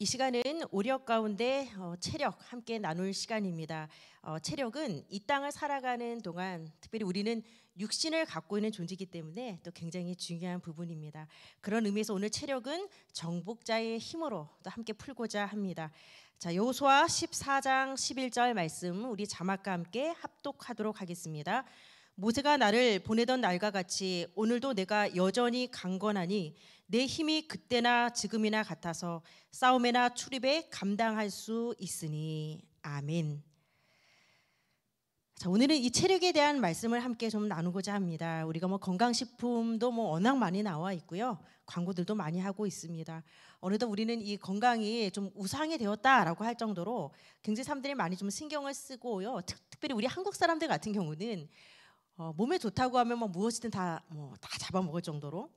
이 시간은 오력 가운데 어, 체력 함께 나눌 시간입니다. 어, 체력은 이 땅을 살아가는 동안 특별히 우리는 육신을 갖고 있는 존재이기 때문에 또 굉장히 중요한 부분입니다. 그런 의미에서 오늘 체력은 정복자의 힘으로 또 함께 풀고자 합니다. 자, 여호수아 14장 11절 말씀 우리 자막과 함께 합독하도록 하겠습니다. 모세가 나를 보내던 날과 같이 오늘도 내가 여전히 강건하니 내 힘이 그때나 지금이나 같아서 싸움에나 출입에 감당할 수 있으니 아멘. 자, 오늘은 이 체력에 대한 말씀을 함께 좀 나누고자 합니다. 우리가 뭐 건강식품도 뭐 워낙 많이 나와 있고요. 광고들도 많이 하고 있습니다. 어느덧 우리는 이 건강이 좀 우상이 되었다라고 할 정도로 굉장히 사람들이 많이 좀 신경을 쓰고요. 특, 별히 우리 한국 사람들 같은 경우는 어, 몸에 좋다고 하면 뭐 무엇이든 다, 뭐, 다 잡아먹을 정도로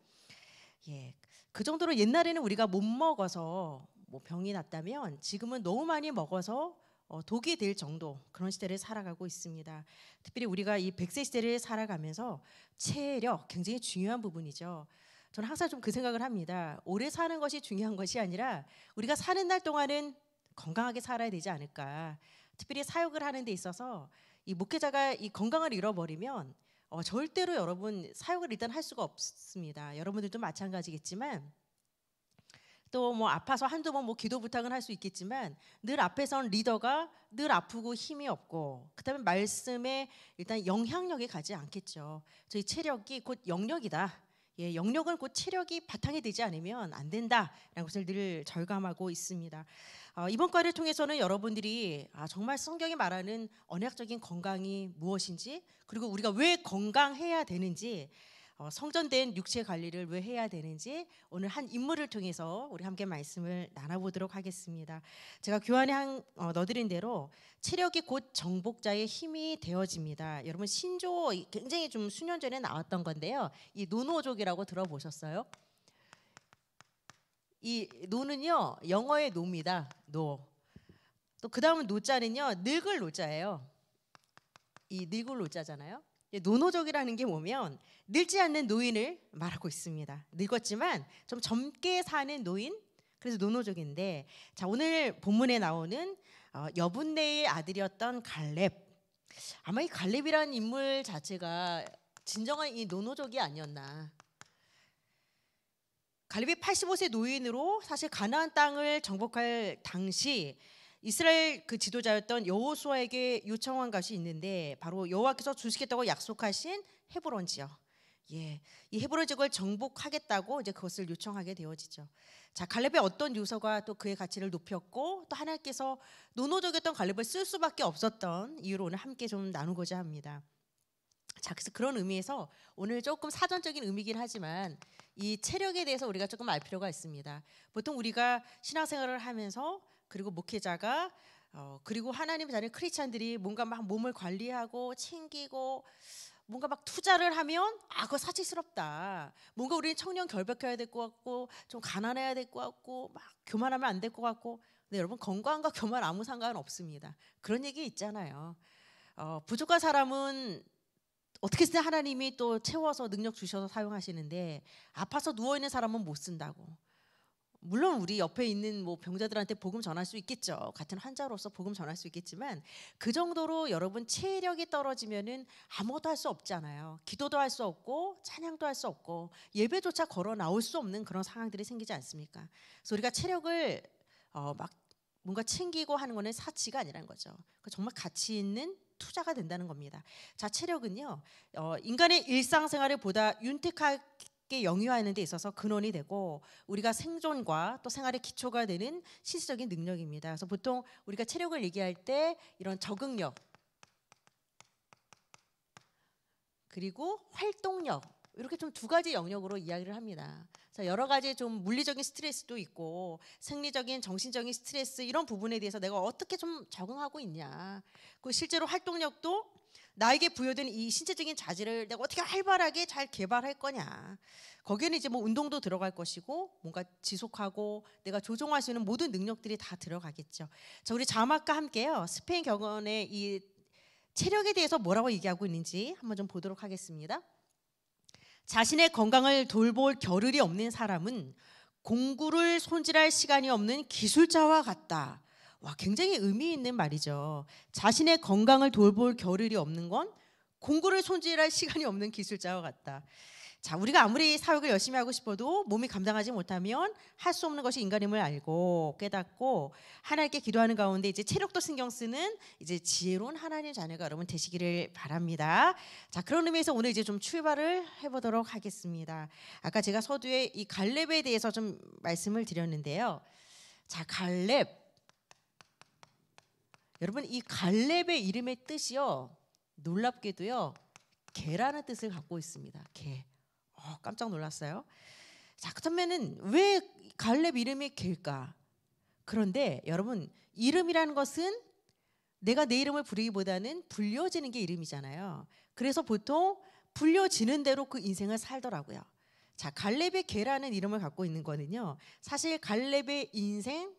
예, 그 정도로 옛날에는 우리가 못 먹어서 뭐 병이 났다면 지금은 너무 많이 먹어서 어, 독이 될 정도 그런 시대를 살아가고 있습니다. 특별히 우리가 이 백세 시대를 살아가면서 체력 굉장히 중요한 부분이죠. 저는 항상 좀 그 생각을 합니다. 오래 사는 것이 중요한 것이 아니라 우리가 사는 날 동안은 건강하게 살아야 되지 않을까. 특별히 사역을 하는 데 있어서 이 목회자가 이 건강을 잃어버리면 어, 절대로 여러분 사역을 일단 할 수가 없습니다. 여러분들도 마찬가지겠지만 또 뭐 아파서 한두 번 뭐 기도 부탁은 할 수 있겠지만 늘 앞에선 리더가 늘 아프고 힘이 없고 그다음에 말씀에 일단 영향력이 가지 않겠죠. 저희 체력이 곧 영역이다. 예, 영력은곧 체력이 바탕이 되지 않으면 안 된다라는 것을 늘 절감하고 있습니다. 어, 이번 과를 통해서는 여러분들이 아, 정말 성경이 말하는 언약적인 건강이 무엇인지 그리고 우리가 왜 건강해야 되는지 어, 성전된 육체 관리를 왜 해야 되는지 오늘 한 인물을 통해서 우리 함께 말씀을 나눠보도록 하겠습니다. 제가 교환에 한, 어, 넣어드린 대로 체력이 곧 정복자의 힘이 되어집니다. 여러분 신조 굉장히 좀 수년 전에 나왔던 건데요. 이 노노족이라고 들어보셨어요? 이 노는요 영어의 노입니다. 노. 또 그 다음은 노자는요 늙을 노자예요. 이 늙을 노자잖아요. 노노족이라는 게 뭐면 늙지 않는 노인을 말하고 있습니다. 늙었지만 좀 젊게 사는 노인, 그래서 노노족인데 자 오늘 본문에 나오는 어, 여분네의 아들이었던 갈렙. 아마 이 갈렙이라는 인물 자체가 진정한 이 노노족이 아니었나. 갈렙이 85세 노인으로 사실 가나안 땅을 정복할 당시 이스라엘 그 지도자였던 여호수아에게 요청한 것이 있는데 바로 여호와께서 주시겠다고 약속하신 헤브론 지역. 예, 이 헤브론 지역을 정복하겠다고 이제 그것을 요청하게 되어지죠. 자, 갈렙의 어떤 요소가 또 그의 가치를 높였고 또 하나님께서 노노적이었던 갈렙을 쓸 수밖에 없었던 이유로 오늘 함께 좀 나누고자 합니다. 자, 그래서 그런 의미에서 오늘 조금 사전적인 의미긴 하지만 이 체력에 대해서 우리가 조금 알 필요가 있습니다. 보통 우리가 신앙생활을 하면서 그리고 목회자가 어, 그리고 하나님의 자녀 크리스천들이 뭔가 막 몸을 관리하고 챙기고 뭔가 막 투자를 하면 아 그거 사치스럽다. 뭔가 우리는 청년 결벽해야될 것 같고 좀 가난해야 될 것 같고 막 교만하면 안 될 것 같고 근데 여러분 건강과 교만 아무 상관 없습니다. 그런 얘기 있잖아요. 어, 부족한 사람은 어떻게 쓰냐 하나님이 또 채워서 능력 주셔서 사용하시는데 아파서 누워 있는 사람은 못 쓴다고. 물론 우리 옆에 있는 뭐 병자들한테 복음 전할 수 있겠죠. 같은 환자로서 복음 전할 수 있겠지만 그 정도로 여러분 체력이 떨어지면은 아무것도 할 수 없잖아요. 기도도 할 수 없고 찬양도 할 수 없고 예배조차 걸어 나올 수 없는 그런 상황들이 생기지 않습니까? 그래서 우리가 체력을 어 막 뭔가 챙기고 하는 거는 사치가 아니라는 거죠. 그러니까 정말 가치 있는 투자가 된다는 겁니다. 자, 체력은요. 어 인간의 일상생활을 보다 윤택하게 쉽게 영위하는 데 있어서 근원이 되고 우리가 생존과 또 생활의 기초가 되는 실질적인 능력입니다. 그래서 보통 우리가 체력을 얘기할 때 이런 적응력 그리고 활동력 이렇게 좀 두 가지 영역으로 이야기를 합니다. 그래서 여러 가지 좀 물리적인 스트레스도 있고 생리적인 정신적인 스트레스 이런 부분에 대해서 내가 어떻게 좀 적응하고 있냐. 그 실제로 활동력도 나에게 부여된 이 신체적인 자질을 내가 어떻게 활발하게 잘 개발할 거냐. 거기에는 이제 뭐 운동도 들어갈 것이고 뭔가 지속하고 내가 조종할 수 있는 모든 능력들이 다 들어가겠죠. 자, 우리 자막과 함께요. 스페인 경원의 이 체력에 대해서 뭐라고 얘기하고 있는지 한번 좀 보도록 하겠습니다. 자신의 건강을 돌볼 겨를이 없는 사람은 공구를 손질할 시간이 없는 기술자와 같다. 와, 굉장히 의미 있는 말이죠. 자신의 건강을 돌볼 겨를이 없는 건 공구를 손질할 시간이 없는 기술자와 같다. 자, 우리가 아무리 사역을 열심히 하고 싶어도 몸이 감당하지 못하면 할 수 없는 것이 인간임을 알고 깨닫고 하나님께 기도하는 가운데 이제 체력도 신경 쓰는 이제 지혜로운 하나님 자녀가 여러분 되시기를 바랍니다. 자, 그런 의미에서 오늘 이제 좀 출발을 해보도록 하겠습니다. 아까 제가 서두에 이 갈렙에 대해서 좀 말씀을 드렸는데요. 자, 갈렙 여러분 이 갈렙의 이름의 뜻이요 놀랍게도요 개라는 뜻을 갖고 있습니다. 개. 어, 깜짝 놀랐어요. 자그렇다면왜 갈렙 이름이 개일까? 그런데 여러분 이름이라는 것은 내가 내 이름을 부르기보다는 불려지는 게 이름이잖아요. 그래서 보통 불려지는 대로 그 인생을 살더라고요. 자, 갈렙의 개라는 이름을 갖고 있는 거는요. 사실 갈렙의 인생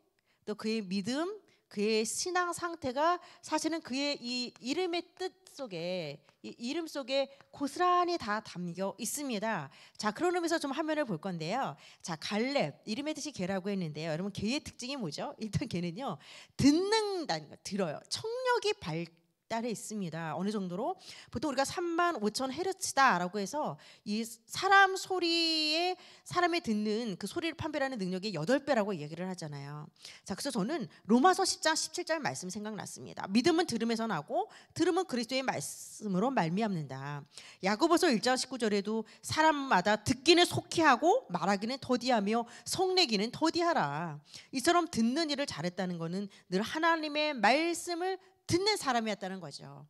또 그의 믿음 그의 신앙 상태가 사실은 그의 이 이름의 뜻 속에 이 이름 속에 고스란히 다 담겨 있습니다. 자 그런 의미에서 좀 화면을 볼 건데요. 자 갈렙 이름의 뜻이 개라고 했는데요. 여러분 개의 특징이 뭐죠? 일단 개는요 듣는다는 거 들어요. 청력이 밝 달에 있습니다. 어느 정도로 보통 우리가 3만 5천 헤르츠다라고 해서 이 사람 소리에 사람이 듣는 그 소리를 판별하는 능력이 8배라고 얘기를 하잖아요. 자, 그래서 저는 로마서 10장 17절 말씀 생각났습니다. 믿음은 들음에서 나고 들음은 그리스도의 말씀으로 말미암는다. 야고보서 1장 19절에도 사람마다 듣기는 속히 하고 말하기는 더디하며 성내기는 더디하라. 이처럼 듣는 일을 잘했다는 것은 늘 하나님의 말씀을 듣는 사람이었다는 거죠.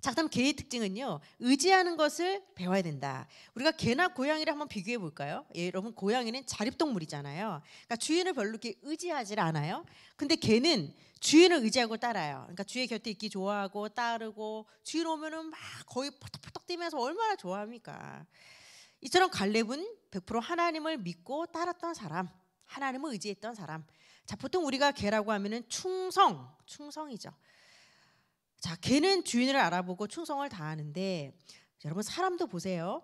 작담 개의 특징은요 의지하는 것을 배워야 된다. 우리가 개나 고양이를 한번 비교해 볼까요? 예, 여러분 고양이는 자립동물이잖아요. 그러니까 주인을 별로 이렇게 의지하질 않아요. 근데 개는 주인을 의지하고 따라요. 그러니까 주의 곁에 있기 좋아하고 따르고 주인 오면은 막 거의 퍼덕퍼덕 뛰면서 얼마나 좋아합니까? 이처럼 갈렙은 100% 하나님을 믿고 따랐던 사람, 하나님을 의지했던 사람. 자 보통 우리가 개라고 하면은 충성, 충성이죠. 자, 개는 주인을 알아보고 충성을 다하는데 여러분 사람도 보세요.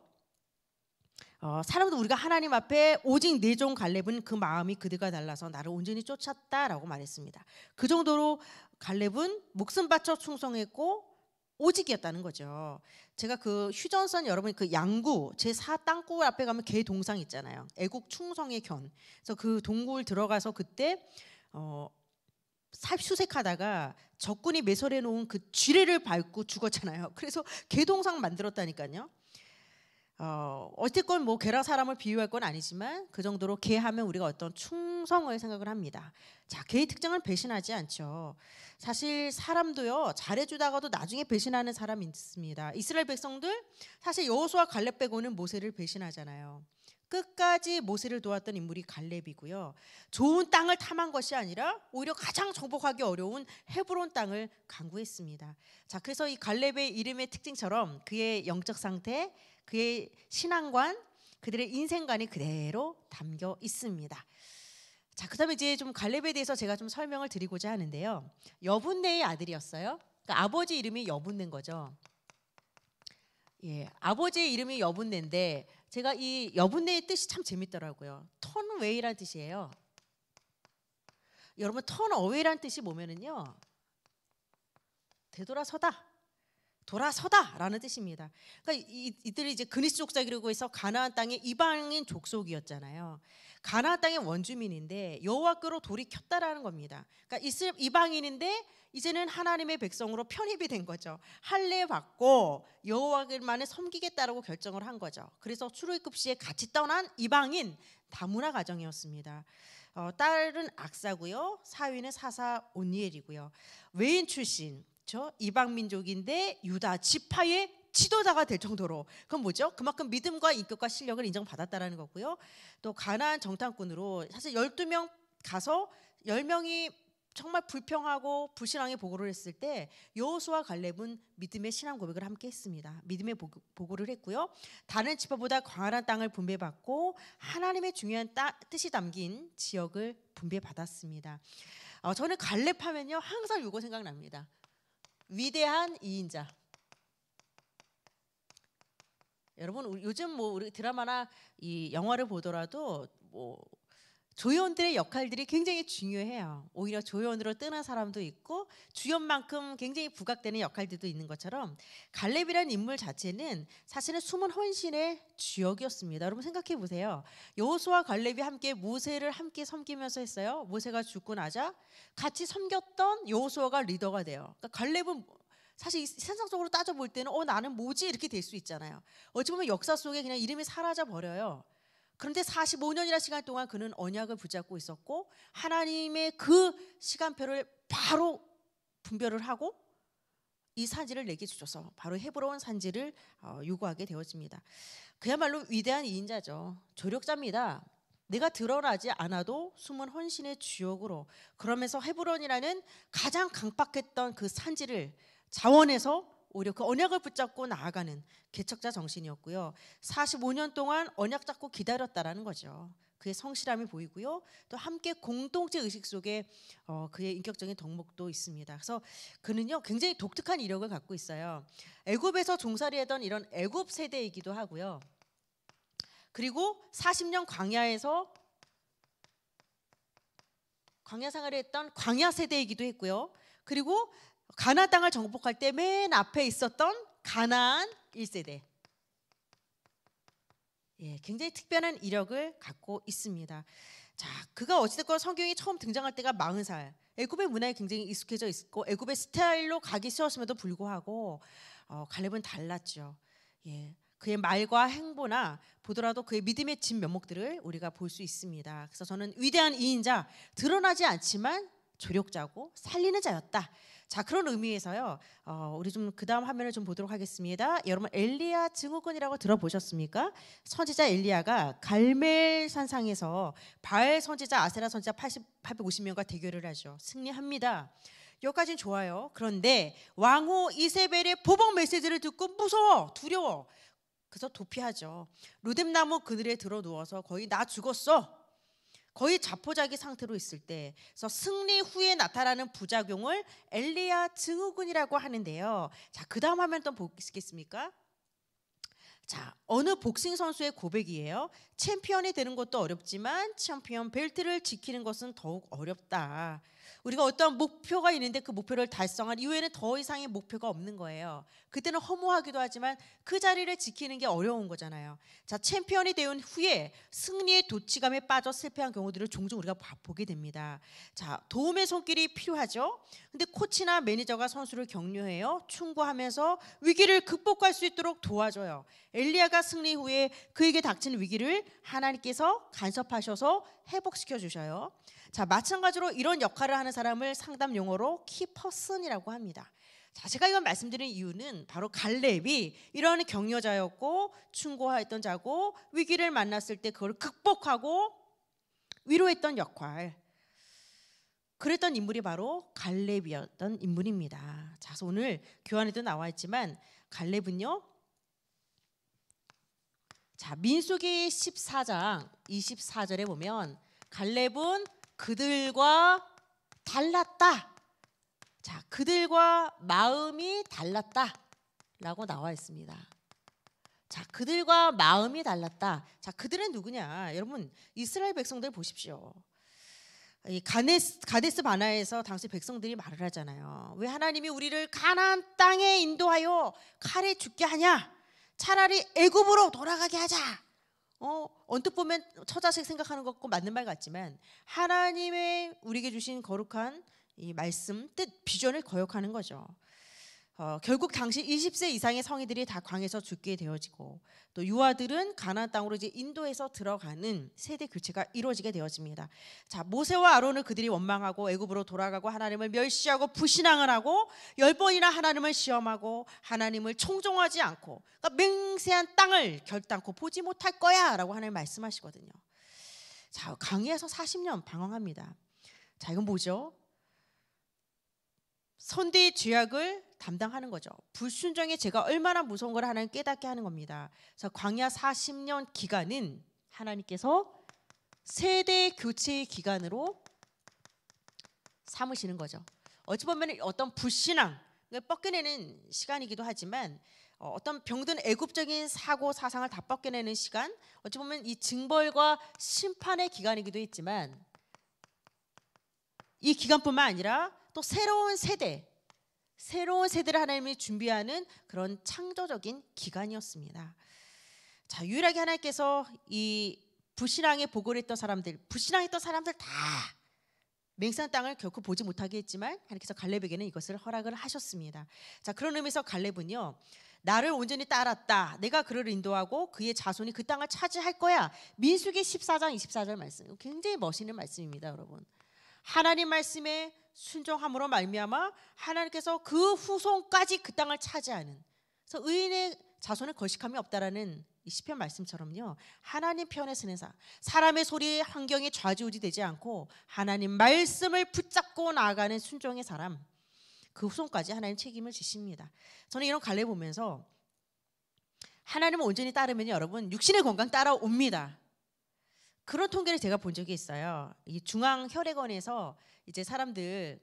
어, 사람도 우리가 하나님 앞에 오직 내종 네 갈렙은 그 마음이 그들과 달라서 나를 온전히 쫓았다라고 말했습니다. 그 정도로 갈렙은 목숨 바쳐 충성했고 오직이었다는 거죠. 제가 그 휴전선 여러분 그 양구 제4 땅굴 앞에 가면 개 동상 있잖아요. 애국 충성의 견. 그래서 그 동굴 들어가서 그때 어, 수색하다가 적군이 매설해 놓은 그 쥐레를 밟고 죽었잖아요. 그래서 개동상 만들었다니까요. 어, 어쨌건 뭐 개랑 사람을 비유할 건 아니지만 그 정도로 개하면 우리가 어떤 충성을 생각을 합니다. 자, 개의 특징은 배신하지 않죠. 사실 사람도요 잘해주다가도 나중에 배신하는 사람이 있습니다. 이스라엘 백성들 사실 여호수아 갈렙 빼고는 모세를 배신하잖아요. 끝까지 모세를 도왔던 인물이 갈렙이고요. 좋은 땅을 탐한 것이 아니라 오히려 가장 정복하기 어려운 헤브론 땅을 강구했습니다. 자, 그래서 이 갈렙의 이름의 특징처럼 그의 영적 상태, 그의 신앙관, 그들의 인생관이 그대로 담겨 있습니다. 자, 그다음에 이제 좀 갈렙에 대해서 제가 좀 설명을 드리고자 하는데요. 여분네의 아들이었어요. 그러니까 아버지 이름이 여분네인 거죠. 예, 아버지의 이름이 여분네인데 제가 이 여분네의 뜻이 참 재밌더라고요. 턴웨이란 뜻이에요. 여러분 턴어웨이란 뜻이 뭐면은요. 되돌아서다. 돌아서다라는 뜻입니다. 그러니까 이, 이들이 이제 그리스 족속이라고 해서 가나안 땅의 이방인 족속이었잖아요. 가나안 땅의 원주민인데 여호와께로 돌이켰다라는 겁니다. 그러니까 이슬 이방인인데 이제는 하나님의 백성으로 편입이 된 거죠. 할례 받고 여호와만을 섬기겠다라고 결정을 한 거죠. 그래서 출애굽시에 같이 떠난 이방인 다문화 가정이었습니다. 어, 딸은 악사고요, 사위는 사사 온니엘이고요. 외인 출신, 저 이방 민족인데 유다 지파의 지도자가 될 정도로 그건 뭐죠? 그만큼 믿음과 인격과 실력을 인정받았다라는 거고요. 또가난안 정탐꾼으로 사실 12명 가서 10명이 정말 불평하고 불신앙의 보고를 했을 때 여호수와 갈렙은 믿음의 신앙 고백을 함께 했습니다. 믿음의 보고를 했고요. 다른 지파보다 광활한 땅을 분배받고 하나님의 중요한 따, 뜻이 담긴 지역을 분배받았습니다. 어, 저는 갈렙하면요 항상 이거 생각납니다. 위대한 이인자. 여러분 요즘 뭐 우리 드라마나 이 영화를 보더라도 뭐 조연들의 역할들이 굉장히 중요해요. 오히려 조연으로 뜨는 사람도 있고 주연만큼 굉장히 부각되는 역할들도 있는 것처럼 갈렙이라는 인물 자체는 사실은 숨은 헌신의 주역이었습니다. 여러분 생각해 보세요. 여호수와 갈렙이 함께 모세를 함께 섬기면서 했어요. 모세가 죽고 나자 같이 섬겼던 여호수아가 리더가 돼요. 그러니까 갈렙은 사실 세상적으로 따져볼 때는 어 나는 뭐지 이렇게 될 수 있잖아요. 어찌 보면 역사 속에 그냥 이름이 사라져 버려요. 그런데 4 5년이라 시간 동안 그는 언약을 붙잡고 있었고 하나님의 그 시간표를 바로 분별을 하고 이 산지를 내게 주셔서 바로 헤브운 산지를 어, 요구하게 되어집니다. 그야말로 위대한 이인자죠. 조력자입니다. 내가 드러나지 않아도 숨은 헌신의 주역으로 그러면서 헤브론이라는 가장 강박했던 그 산지를 자원에서 오히려 그 언약을 붙잡고 나아가는 개척자 정신이었고요. 45년 동안 언약 잡고 기다렸다라는 거죠. 그의 성실함이 보이고요. 또 함께 공동체 의식 속에 어, 그의 인격적인 덕목도 있습니다. 그래서 그는요 굉장히 독특한 이력을 갖고 있어요. 애굽에서 종살이 했던 이런 애굽 세대이기도 하고요. 그리고 40년 광야에서 광야 생활을 했던 광야 세대이기도 했고요. 그리고 가나 땅을 정복할 때 맨 앞에 있었던 가나안 1세대. 예, 굉장히 특별한 이력을 갖고 있습니다. 자, 그가 어찌됐건 성경이 처음 등장할 때가 40살. 애굽의 문화에 굉장히 익숙해져 있고 애굽의 스타일로 가기 쉬웠음에도 불구하고 어, 갈렙은 달랐죠. 예, 그의 말과 행보나 보더라도 그의 믿음의 진 면목들을 우리가 볼 수 있습니다. 그래서 저는 위대한 이인자 드러나지 않지만 조력자고 살리는 자였다. 자 그런 의미에서요. 어, 우리 좀 그다음 화면을 좀 보도록 하겠습니다. 여러분 엘리야 증후군이라고 들어보셨습니까? 선지자 엘리야가 갈멜 산상에서 바알 선지자 아세라 선지자 80, 850명과 대결을 하죠. 승리합니다. 여기까지는 좋아요. 그런데 왕후 이세벨의 보복 메시지를 듣고 무서워 두려워. 그래서 도피하죠. 루뎀나무 그늘에 들어 누워서 거의 나 죽었어 거의 자포자기 상태로 있을 때 그래서 승리 후에 나타나는 부작용을 엘리야 증후군이라고 하는데요. 자, 그다음 화면 또 보시겠습니까? 자, 어느 복싱 선수의 고백이에요. 챔피언이 되는 것도 어렵지만 챔피언 벨트를 지키는 것은 더욱 어렵다. 우리가 어떠한 목표가 있는데 그 목표를 달성한 이후에는 더 이상의 목표가 없는 거예요. 그때는 허무하기도 하지만 그 자리를 지키는 게 어려운 거잖아요. 자, 챔피언이 되온 후에 승리의 도취감에 빠져 실패한 경우들을 종종 우리가 보게 됩니다. 자, 도움의 손길이 필요하죠. 근데 코치나 매니저가 선수를 격려해요. 충고하면서 위기를 극복할 수 있도록 도와줘요. 엘리야가 승리 후에 그에게 닥친 위기를 하나님께서 간섭하셔서 회복시켜 주셔요. 자, 마찬가지로 이런 역할을 하는 사람을 상담 용어로 키퍼슨이라고 합니다. 자, 제가 이건 말씀드린 이유는 바로 갈렙이 이러한 격려자였고 충고하였던 자고 위기를 만났을 때 그걸 극복하고 위로했던 역할. 그랬던 인물이 바로 갈렙이었던 인물입니다. 자, 오늘 교환에도 나와 있지만 갈렙은요. 자, 민수기 14장 24절에 보면 갈렙은 그들과 달랐다. 자, 그들과 마음이 달랐다. 라고 나와 있습니다. 자, 그들과 마음이 달랐다. 자, 그들은 누구냐? 여러분, 이스라엘 백성들 보십시오. 이 가네스, 가데스 바나에서 당시 백성들이 말을 하잖아요. 왜 하나님이 우리를 가나안 땅에 인도하여 칼에 죽게 하냐? 차라리 애굽으로 돌아가게 하자. 어, 언뜻 보면 처자식 생각하는 것과 맞는 말 같지만 하나님의 우리에게 주신 거룩한 이 말씀 뜻 비전을 거역하는 거죠. 어, 결국 당시 20세 이상의 성인들이 다광에서 죽게 되어지고 또 유아들은 가나안 땅으로 이제 인도에서 들어가는 세대 교체가 이루어지게 되어집니다. 자 모세와 아론을 그들이 원망하고 애굽으로 돌아가고 하나님을 멸시하고 부신앙을 하고 열 번이나 하나님을 시험하고 하나님을 총종하지 않고 그러니까 맹세한 땅을 결단코 보지 못할 거야라고 하나님 말씀하시거든요. 자 강해에서 40년 방황합니다. 자 이건 뭐죠? 선대의 죄악을 담당하는 거죠. 불순종의 죄가 얼마나 무서운 걸 하나님 깨닫게 하는 겁니다. 그래서 광야 40년 기간은 하나님께서 세대 교체의 기간으로 삼으시는 거죠. 어찌 보면 어떤 불신앙을 벗겨내는 시간이기도 하지만 어, 어떤 병든 애굽적인 사고 사상을 다 벗겨내는 시간, 어찌 보면 이 징벌과 심판의 기간이기도 했지만 이 기간뿐만 아니라 또 새로운 세대, 새로운 세대를 하나님이 준비하는 그런 창조적인 기간이었습니다. 자, 유일하게 하나님께서 이 부신앙에 보고 했던 사람들, 부신앙했던 사람들 다 맹상 땅을 결코 보지 못하게 했지만 하나님께서 갈렙에게는 이것을 허락을 하셨습니다. 자, 그런 의미에서 갈렙은요. 나를 온전히 따랐다. 내가 그를 인도하고 그의 자손이 그 땅을 차지할 거야. 민수기 14장 24절 말씀. 굉장히 멋있는 말씀입니다, 여러분. 하나님 말씀에 순종함으로 말미암아 하나님께서 그 후손까지 그 땅을 차지하는 그래서 의인의 자손에 거식함이 없다라는 이 시편 말씀처럼요. 하나님 편에 서는 사 사람의 소리 환경에 좌지우지되지 않고 하나님 말씀을 붙잡고 나아가는 순종의 사람 그 후손까지 하나님 책임을 지십니다. 저는 이런 갈래 보면서 하나님을 온전히 따르면 여러분 육신의 건강 따라옵니다. 그런 통계를 제가 본 적이 있어요. 이 중앙 혈액원에서 이제 사람들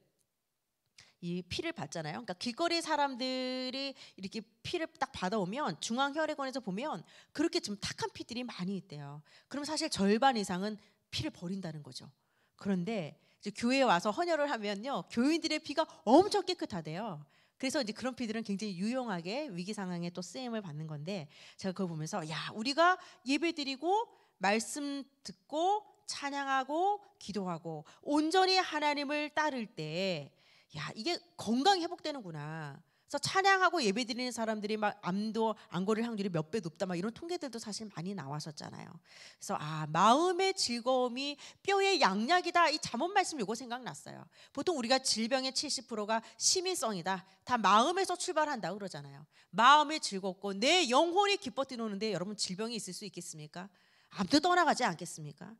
이 피를 받잖아요. 그러니까 길거리 사람들이 이렇게 피를 딱 받아오면 중앙 혈액원에서 보면 그렇게 좀 탁한 피들이 많이 있대요. 그럼 사실 절반 이상은 피를 버린다는 거죠. 그런데 이제 교회에 와서 헌혈을 하면요, 교인들의 피가 엄청 깨끗하대요. 그래서 이제 그런 피들은 굉장히 유용하게 위기 상황에 또 쓰임을 받는 건데 제가 그걸 보면서 야 우리가 예배드리고 말씀 듣고 찬양하고 기도하고 온전히 하나님을 따를 때 야, 이게 건강 회복되는구나. 그래서 찬양하고 예배 드리는 사람들이 막 암도 안고를 확률이 몇 배 높다 막 이런 통계들도 사실 많이 나왔었잖아요. 그래서 아 마음의 즐거움이 뼈의 양약이다 이 잠언 말씀 요거 생각났어요. 보통 우리가 질병의 70%가 심의성이다 다 마음에서 출발한다 그러잖아요. 마음이 즐겁고 내 영혼이 기뻐 뛰노는데 여러분 질병이 있을 수 있겠습니까? 아무도 떠나가지 않겠습니까?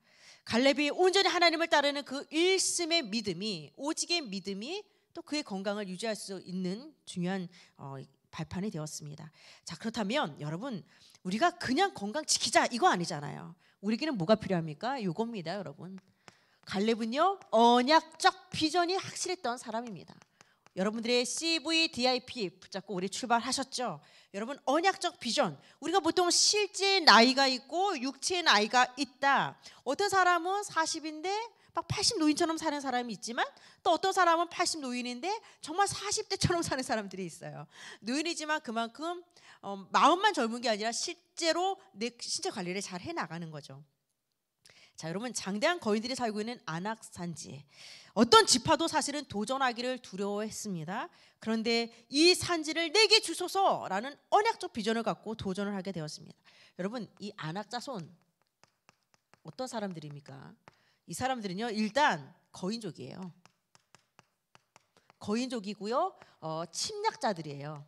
갈렙이 온전히 하나님을 따르는 그 일심의 믿음이 오직의 믿음이 또 그의 건강을 유지할 수 있는 중요한 어, 발판이 되었습니다. 자 그렇다면 여러분 우리가 그냥 건강 지키자 이거 아니잖아요. 우리에게는 뭐가 필요합니까? 요겁니다, 여러분. 갈렙은요 언약적 비전이 확실했던 사람입니다. 여러분들의 CVDIP 붙잡고 우리 출발하셨죠. 여러분 언약적 비전 우리가 보통 실제 나이가 있고 육체의 나이가 있다. 어떤 사람은 40인데 막 80 노인처럼 사는 사람이 있지만 또 어떤 사람은 80 노인인데 정말 40대처럼 사는 사람들이 있어요. 노인이지만 그만큼 어, 마음만 젊은 게 아니라 실제로 내 신체 관리를 잘 해 나가는 거죠. 자, 여러분 장대한 거인들이 살고 있는 안악산지 어떤 지파도 사실은 도전하기를 두려워했습니다. 그런데 이 산지를 내게 주소서라는 언약적 비전을 갖고 도전을 하게 되었습니다. 여러분 이 안악자손 어떤 사람들입니까? 이 사람들은요 일단 거인족이에요. 거인족이고요 어, 침략자들이에요.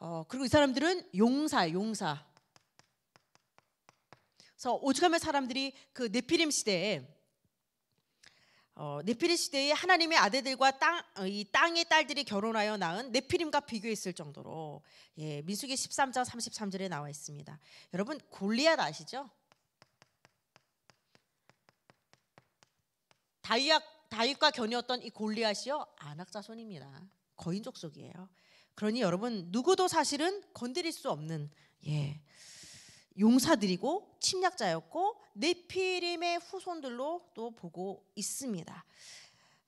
어, 그리고 이 사람들은 용사, 용사. 그래서 오죽하면 사람들이 그 네피림 시대에 어, 네피림 시대에 하나님의 아들들과 땅, 어, 이 땅의 딸들이 결혼하여 낳은 네피림과 비교했을 정도로 예, 민수기 13장 33절에 나와 있습니다. 여러분 골리앗 아시죠? 다윗, 다윗과 견이었던 이 골리앗이요 안악자손입니다. 거인족 속이에요. 그러니 여러분 누구도 사실은 건드릴 수 없는 예 용사들이고 침략자였고 네피림의 후손들로 또 보고 있습니다.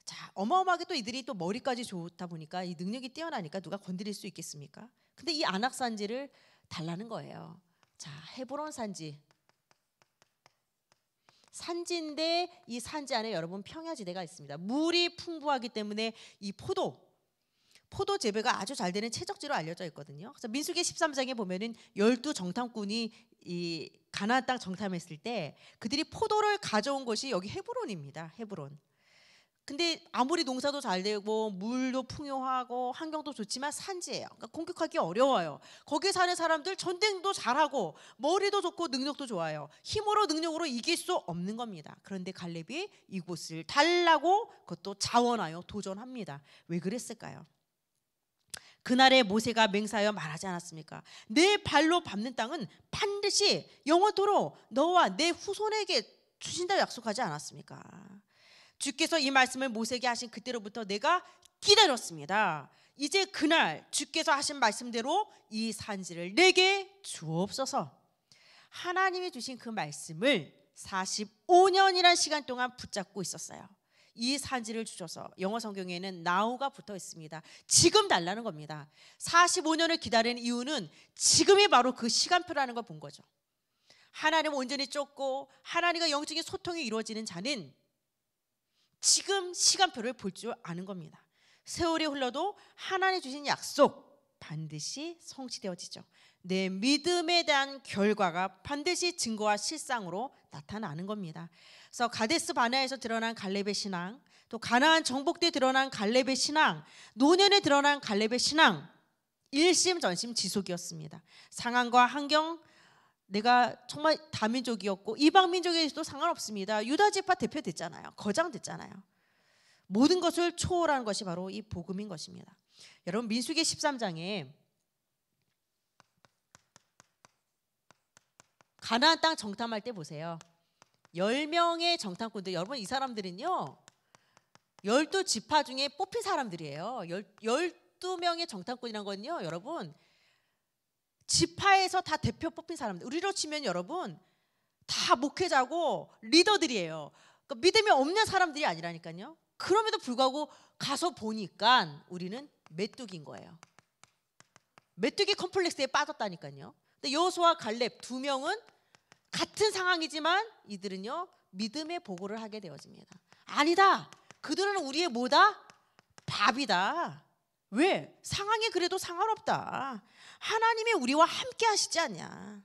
자, 어마어마하게 또 이들이 또 머리까지 좋다 보니까 이 능력이 뛰어나니까 누가 건드릴 수 있겠습니까? 근데 이 안악 산지를 달라는 거예요. 자, 헤브론 산지. 산지인데 이 산지 안에 여러분 평야지대가 있습니다. 물이 풍부하기 때문에 이 포도 포도 재배가 아주 잘 되는 최적지로 알려져 있거든요. 그래서 민수기 13장에 보면은 열두 정탐꾼이 이 가나안 땅 정탐했을 때 그들이 포도를 가져온 곳이 여기 헤브론입니다. 헤브론. 근데 아무리 농사도 잘 되고 물도 풍요하고 환경도 좋지만 산지예요. 그러니까 공격하기 어려워요. 거기 사는 사람들 전쟁도 잘하고 머리도 좋고 능력도 좋아요. 힘으로 능력으로 이길 수 없는 겁니다. 그런데 갈렙이 이곳을 달라고 그것도 자원하여 도전합니다. 왜 그랬을까요? 그날에 모세가 맹사하여 말하지 않았습니까? 내 발로 밟는 땅은 반드시 영원토록 너와 내 후손에게 주신다 약속하지 않았습니까? 주께서 이 말씀을 모세에게 하신 그때로부터 내가 기다렸습니다. 이제 그날 주께서 하신 말씀대로 이 산지를 내게 주옵소서. 하나님이 주신 그 말씀을 45년이란 시간 동안 붙잡고 있었어요. 이 산지를 주셔서 영어 성경에는 now가 붙어 있습니다. 지금 달라는 겁니다. 45년을 기다리 이유는 지금이 바로 그 시간표라는 걸 본 거죠. 하나님 온전히 쫓고 하나님과 영적인 소통이 이루어지는 자는 지금 시간표를 볼 줄 아는 겁니다. 세월이 흘러도 하나님 주신 약속 반드시 성취되어지죠. 내 믿음에 대한 결과가 반드시 증거와 실상으로 나타나는 겁니다. 그래서 가데스 바네에서 드러난 갈렙의 신앙, 또 가나안 정복 때 드러난 갈렙의 신앙, 노년에 드러난 갈렙의 신앙, 일심 전심 지속이었습니다. 상황과 환경 내가 정말 다민족이었고 이방 민족에도 서 상관없습니다. 유다 지파 대표됐잖아요. 거장됐잖아요. 모든 것을 초월한 것이 바로 이 복음인 것입니다. 여러분 민수기 13장에 가나안 땅 정탐할 때 보세요. 10명의 정탐꾼들 여러분 이 사람들은요. 열두 지파 중에 뽑힌 사람들이에요. 열두 명의 정탐꾼이란 건요. 여러분 지파에서 다 대표 뽑힌 사람들. 우리로 치면 여러분 다 목회자고 리더들이에요. 그러니까 믿음이 없는 사람들이 아니라니까요. 그럼에도 불구하고 가서 보니까 우리는 메뚜기인 거예요. 메뚜기 컴플렉스에 빠졌다니까요. 근데 여수아 갈렙 두 명은 같은 상황이지만 이들은요 믿음의 보고를 하게 되어집니다. 아니다. 그들은 우리의 뭐다? 밥이다. 왜? 상황이 그래도 상관없다. 하나님이 우리와 함께 하시지 않냐.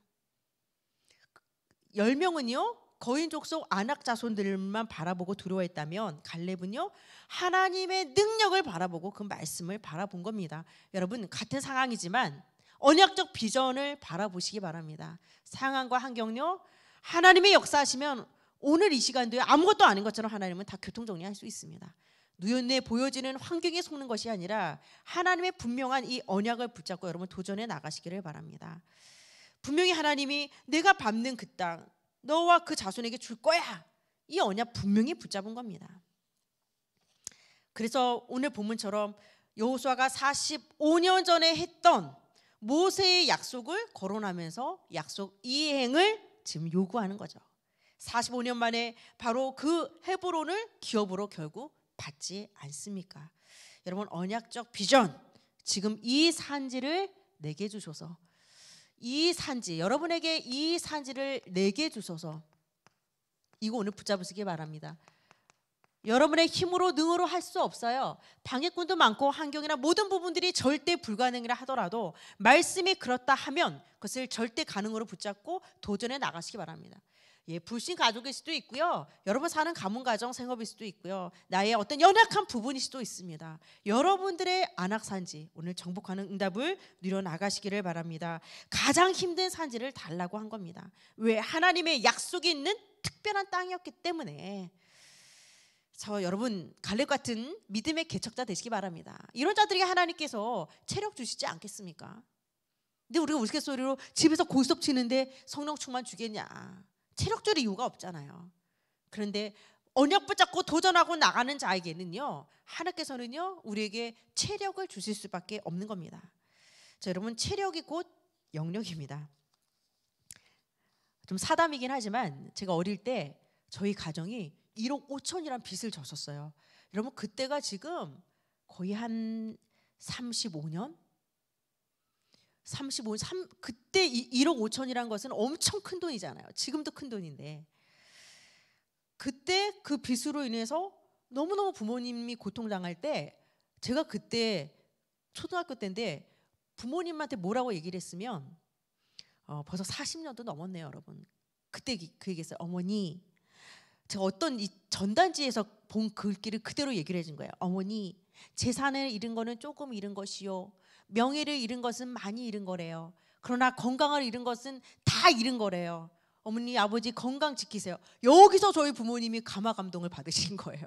열명은요 거인족 속 안악 자손들만 바라보고 두려워했다면 갈렙은요 하나님의 능력을 바라보고 그 말씀을 바라본 겁니다. 여러분 같은 상황이지만 언약적 비전을 바라보시기 바랍니다. 상황과 환경요 하나님의 역사하시면 오늘 이 시간도요 아무것도 아닌 것처럼 하나님은 다 교통 정리할 수 있습니다. 눈에 보여지는 환경에 속는 것이 아니라 하나님의 분명한 이 언약을 붙잡고 여러분 도전해 나가시기를 바랍니다. 분명히 하나님이 내가 밟는 그 땅 너와 그 자손에게 줄 거야 이 언약 분명히 붙잡은 겁니다. 그래서 오늘 본문처럼 여호수아가 45년 전에 했던 모세의 약속을 거론하면서 약속 이행을 지금 요구하는 거죠. 45년 만에 바로 그 헤브론을 기업으로 결국 받지 않습니까? 여러분 언약적 비전 지금 이 산지를 내게 주셔서 이 산지 여러분에게 이 산지를 내게 주셔서 이거 오늘 붙잡으시기 바랍니다. 여러분의 힘으로 능으로 할 수 없어요. 방해꾼도 많고 환경이나 모든 부분들이 절대 불가능이라 하더라도 말씀이 그렇다 하면 그것을 절대 가능으로 붙잡고 도전해 나가시기 바랍니다. 예, 불신 가족일 수도 있고요. 여러분 사는 가문 가정 생업일 수도 있고요. 나의 어떤 연약한 부분일 수도 있습니다. 여러분들의 안악 산지 오늘 정복하는 응답을 누려 나가시기를 바랍니다. 가장 힘든 산지를 달라고 한 겁니다. 왜 하나님의 약속이 있는 특별한 땅이었기 때문에 저 여러분 갈렙 같은 믿음의 개척자 되시기 바랍니다. 이런 자들에게 하나님께서 체력 주시지 않겠습니까? 근데 우리가 우스갯소리로 집에서 고스톱 치는데 성령 충만 주겠냐? 체력 줄 이유가 없잖아요. 그런데 언약 붙잡고 도전하고 나가는 자에게는요 하나님께서는요 우리에게 체력을 주실 수밖에 없는 겁니다. 자, 여러분 체력이 곧 영력입니다. 좀 사담이긴 하지만 제가 어릴 때 저희 가정이 1억 5천이란 빚을 졌었어요. 여러분 그때가 지금 거의 한 35년 35, 3, 그때 1억 5천이란 것은 엄청 큰 돈이잖아요. 지금도 큰 돈인데. 그때 그 빚으로 인해서 너무너무 부모님이 고통당할 때 제가 그때 초등학교 때인데 부모님한테 뭐라고 얘기를 했으면 어, 벌써 40년도 넘었네요, 여러분. 그때 그 얘기했어요. 어머니, 제가 어떤 이 전단지에서 본 글귀를 그대로 얘기를 해준 거예요. 어머니 재산을 잃은 거는 조금 잃은 것이요. 명예를 잃은 것은 많이 잃은 거래요. 그러나 건강을 잃은 것은 다 잃은 거래요. 어머니 아버지 건강 지키세요. 여기서 저희 부모님이 감화 감동을 받으신 거예요.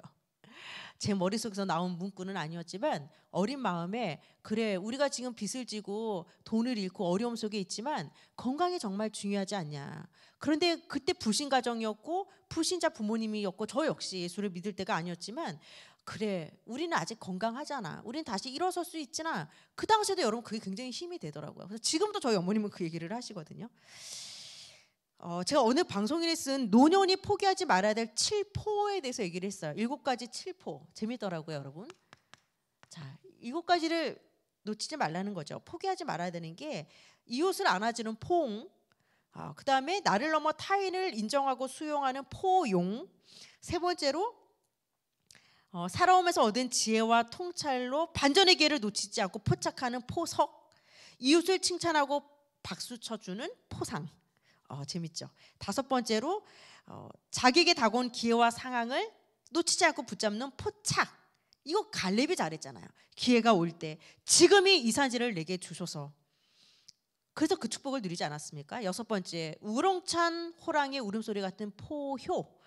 제 머릿속에서 나온 문구는 아니었지만 어린 마음에 그래 우리가 지금 빚을 지고 돈을 잃고 어려움 속에 있지만 건강이 정말 중요하지 않냐. 그런데 그때 불신 가정이었고 불신자 부모님이었고 저 역시 예수를 믿을 때가 아니었지만 그래 우리는 아직 건강하잖아 우리는 다시 일어설 수 있잖아 그 당시에도 여러분 그게 굉장히 힘이 되더라고요 그래서 지금도 저희 어머님은 그 얘기를 하시거든요 어, 제가 어느 방송인에 쓴 노년이 포기하지 말아야 될 7포에 대해서 얘기를 했어요. 7가지 7포. 재밌더라고요, 여러분. 자, 7가지를 놓치지 말라는 거죠. 포기하지 말아야 되는 게 이웃을 안아주는 포옹, 어, 아, 그 다음에 나를 넘어 타인을 인정하고 수용하는 포용, 세 번째로 어, 살아오면서 얻은 지혜와 통찰로 반전의 기회를 놓치지 않고 포착하는 포석, 이웃을 칭찬하고 박수 쳐주는 포상, 어, 재밌죠. 다섯 번째로 어, 자기에게 다가온 기회와 상황을 놓치지 않고 붙잡는 포착. 이거 갈렙이 잘했잖아요. 기회가 올 때 지금이 이 산지를 내게 주셔서 그래서 그 축복을 누리지 않았습니까? 여섯 번째 우렁찬 호랑이 의 울음소리 같은 포효.